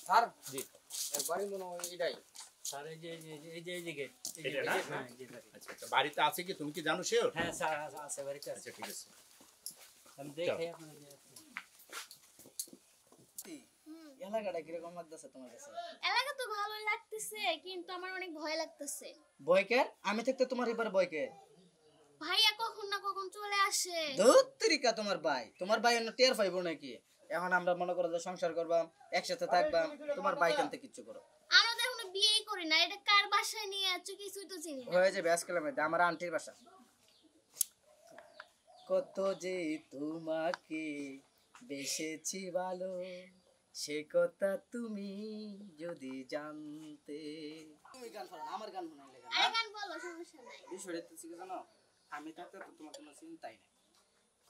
Sir জি এর বাড়ি মনে হয় যে এই যে এই আচ্ছা বাড়িতে আছে কি তুমি কি জানো হ্যাঁ স্যার আছে বাড়িতে আছে আচ্ছা, ঠিক আছে আমি দেখে তোমার ভালো লাগতেছে কিন্তু আমার অনেক ভয় লাগতেছে আমি থাকতে তোমার এবার ভয় কে ভাইয়া কখন না কখন চলে আসে তোমার ভাই তোমার ভাই অন্য টের পাইবো নাকি এখন আমরা মনে করো যে সংসার করবা একসাথে থাকবা তোমার বাই কানতে কিচ্ছু করো আমরা তো এখন বিয়েই করি না এটা কার বাসা নিয়ে আছো কিছুই তো চিনি না হয়ে যাবে আজকে মধ্যে আমার আন্টির বাসা কত যে তোমাকে বেশেছি ভালো সে কথা তুমি যদি জানতে তুমি গান শোনো আমার গান শোনাই লাগা আরে গান বলো সমস্যা নাই বিষয়টা তো জানো আমি থাকতে তো তোমার কোনো চিন্তাই নাই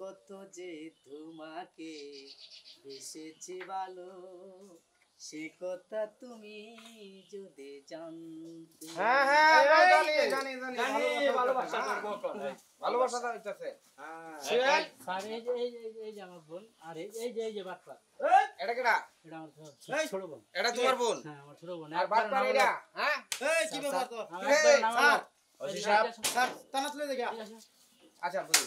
কত যে তোমাকে এসেছে ভালো সে কথা তুমি যদি জানতে হ্যাঁ হ্যাঁ জানি জানি জানি ভালোবাসা ভালোবাসা হইতাছে হ্যাঁ স্যার এই যে এই যে আমার বোন আর এই যে এই যে এই এটা কেডা এটা আমার ছোট বোন এটা তোমার বোন হ্যাঁ আমার ছোট বোন আর বাটপা এটা হ্যাঁ এই কি ব্যাপার তোর স্যার স্যার তানাতলে দেখা আচ্ছা বুঝি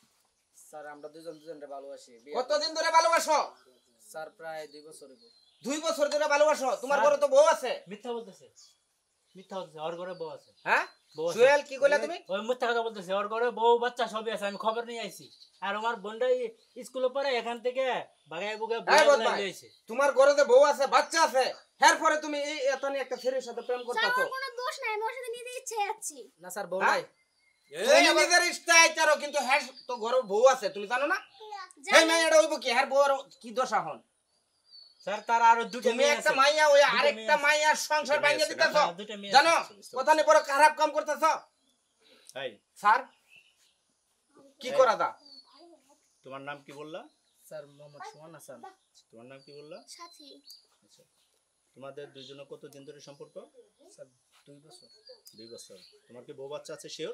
স্যার আমরা দুজন দুজনকে ভালোবাসি কতদিন ধরে ভালোবাসো স্যার প্রায় দুই বছর দুই বছর ধরে ভালোবাসো তোমার ঘরে তো বউ আছে মিথ্যা বলতেছে মিথ্যা বলতেছে ওর ঘরে বউ আছে হ্যাঁ তুমি খবর নিয়ে আইছি আর আমার বন্ধু স্কুলে এখান থেকে তোমার ঘরে তো আছে বাচ্চা আছে তুমি এই এত একটা ছেলের সাথে প্রেম করতেছো না স্যার বউ নাই হ্যাঁ? হ্যাঁ, হ্যাঁ, হ্যাঁ, খারাপ কাম স্যার কি করা দা তোমার নাম কি বললা স্যার মোহাম্মদ সুমান হাসান তোমার নাম কি বললা আচ্ছা। তোমাদের দুজনে কত দিন ধরে সম্পর্ক স্যার দুই বছর দুই বছর তোমার কি বউ বাচ্চা আছে সেও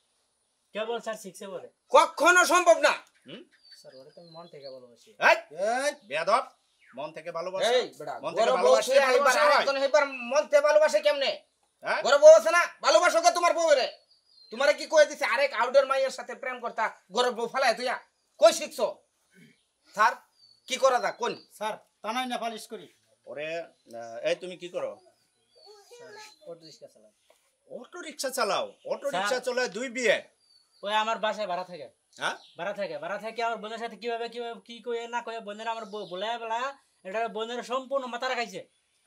কেবল স্যার শিখছে বলে কখনো সম্ভব না স্যার তুমি মন থেকে ভালোবাসি এই মন থেকে ভালোবাসি মন থেকে ভালোবাসে কেমনে হ্যাঁ? না ভালোবাসো কে তোমার বউরে তোমারে কি কয়ে দিছে আরেক আউটডোর মাইয়ের সাথে প্রেম করতা গরব বউ ফালায় তুইয়া কই শিখছো স্যার কি করা দা কোন স্যার তানাই না পালিশ করি ওরে এই তুমি কি করো অটো রিক্সা চালাও অটো রিক্সা চালাও অটো রিক্সা চলে দুই বিয়ে ওই আমার বাসায় ভাড়া থাকে হ্যাঁ ভাড়া থাকে ভাড়া থাকে আমার বোনের সাথে কিভাবে কিভাবে কি কয়ে না কয়ে বোনের আমার বলে বেলা এটা বোনের সম্পূর্ণ মাথা রাখাইছে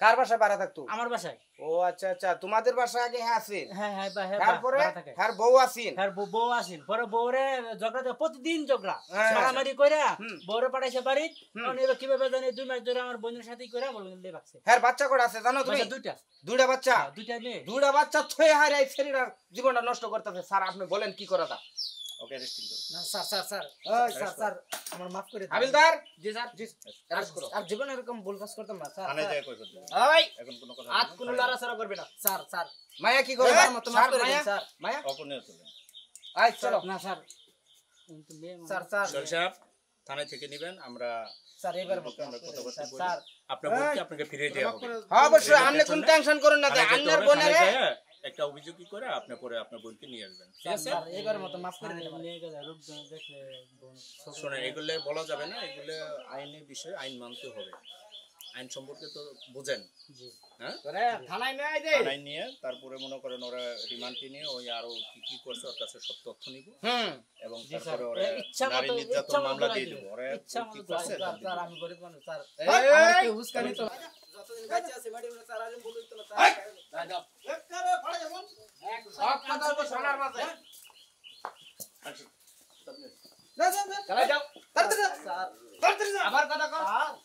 কার বাসায় ভাড়া থাকতো আমার বাসায় ও আচ্ছা আচ্ছা তোমাদের বাসায় আগে হ্যাঁ আছে হ্যাঁ হ্যাঁ হ্যাঁ তারপরে হ্যাঁ বউ আছেন হ্যাঁ বউ আছেন পরে বউরে ঝগড়া প্রতিদিন ঝগড়া হ্যাঁ। মারামারি কইরা বউরে পাঠাইছে বাড়ি কারণ এবার কিভাবে জানি দুই মাস ধরে আমার বোনের সাথেই কইরা বলবেন লে বাচ্চা হ্যাঁ বাচ্চা কোড আছে জানো তুমি দুইটা দুইটা বাচ্চা হ্যাঁ, দুইটা নেই দুইটা বাচ্চা ছয় হারাই শরীর জীবনটা নষ্ট করতেছে স্যার আপনি বলেন কি করাটা ওকে রেস্টিং করো না sir sir sir sir sir আমার মাফ করে হাবিলদার জি স্যার জি করো আর এরকম ভুল কাজ করতাম না স্যার থানায় যায় কই করতে এখন কোনো কথা করবে না স্যার স্যার মায়া কি আমার মাফ করে দিন স্যার মায়া চলে আই চলো না স্যার স্যার স্যার থেকে নেবেন আমরা স্যার এবার স্যার আপনার বোনকে আপনাকে ফিরিয়ে দেওয়া হবে অবশ্যই আপনি কোনো টেনশন করুন না একটা অভিযোগ কি করে আপনি পরে আপনার বোনকে নিয়ে আসবেন ঠিক আছে এবার মত মাফ করে বোন শুনে এগুলো বলা যাবে না এগুলো আইনি বিষয় আইন মানতে হবে আইন সম্পর্কে তো বোঝেন থানায় নিয়ে তারপরে মনে করেন ওরা রিমান্ডে নিয়ে ওই আরো কি কি করছে ওর কাছে সব তথ্য নিব এবং তারপরে ওরা মামলা দিয়ে ওরা করছে আমি তো যতদিন আছে বাড়ি স্যার আজ বলুই তো স্যার সব কথা তো সোনার কথা কর